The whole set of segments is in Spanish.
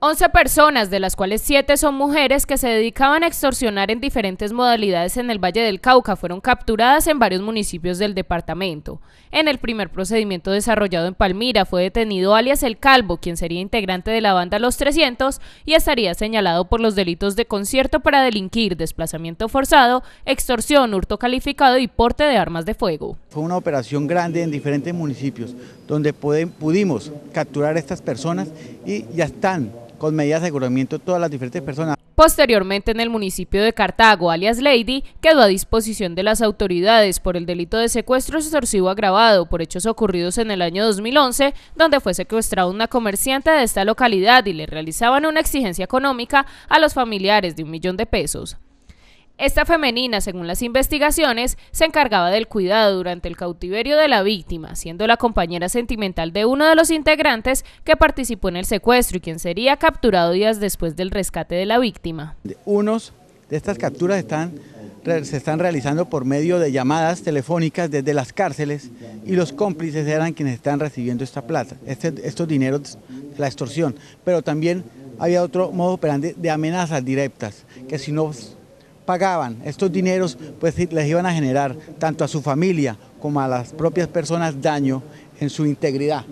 11 personas, de las cuales 7 son mujeres, que se dedicaban a extorsionar en diferentes modalidades en el Valle del Cauca, fueron capturadas en varios municipios del departamento. En el primer procedimiento desarrollado en Palmira fue detenido alias El Calvo, quien sería integrante de la banda Los 300 y estaría señalado por los delitos de concierto para delinquir, desplazamiento forzado, extorsión, hurto calificado y porte de armas de fuego. Fue una operación grande en diferentes municipios, donde pudimos capturar a estas personas y ya están con medidas de aseguramiento todas las diferentes personas. Posteriormente en el municipio de Cartago, alias Lady, quedó a disposición de las autoridades por el delito de secuestro extorsivo agravado por hechos ocurridos en el año 2011, donde fue secuestrada una comerciante de esta localidad y le realizaban una exigencia económica a los familiares de un millón de pesos. Esta femenina, según las investigaciones, se encargaba del cuidado durante el cautiverio de la víctima, siendo la compañera sentimental de uno de los integrantes que participó en el secuestro y quien sería capturado días después del rescate de la víctima. Unos de estas capturas se están realizando por medio de llamadas telefónicas desde las cárceles y los cómplices eran quienes están recibiendo esta plata, este, estos dineros, la extorsión. Pero también había otro modo operante de amenazas directas, que si no pagaban, estos dineros pues les iban a generar tanto a su familia como a las propias personas daño en su integridad.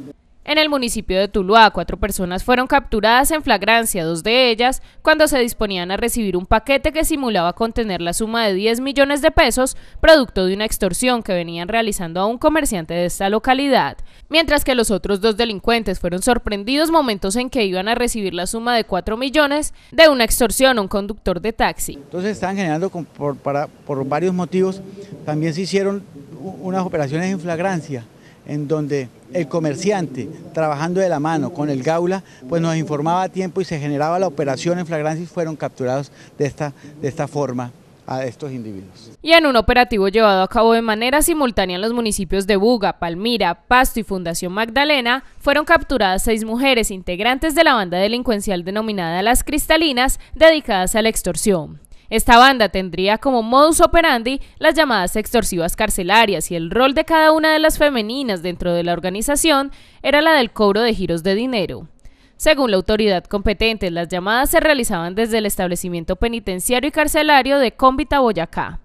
En el municipio de Tuluá, cuatro personas fueron capturadas en flagrancia, dos de ellas cuando se disponían a recibir un paquete que simulaba contener la suma de 10 millones de pesos, producto de una extorsión que venían realizando a un comerciante de esta localidad, mientras que los otros dos delincuentes fueron sorprendidos momentos en que iban a recibir la suma de 4 millones de una extorsión a un conductor de taxi. Entonces estaban generando por, para, por varios motivos, también se hicieron unas operaciones en flagrancia en donde el comerciante, trabajando de la mano con el Gaula, pues nos informaba a tiempo y se generaba la operación en flagrancia y fueron capturados de esta, de esta forma a estos individuos. Y en un operativo llevado a cabo de manera simultánea en los municipios de Buga, Palmira, Pasto y Fundación Magdalena, fueron capturadas seis mujeres integrantes de la banda delincuencial denominada Las Cristalinas, dedicadas a la extorsión. Esta banda tendría como modus operandi las llamadas extorsivas carcelarias y el rol de cada una de las femeninas dentro de la organización era la del cobro de giros de dinero. Según la autoridad competente, las llamadas se realizaban desde el establecimiento penitenciario y carcelario de Cómbita, Boyacá.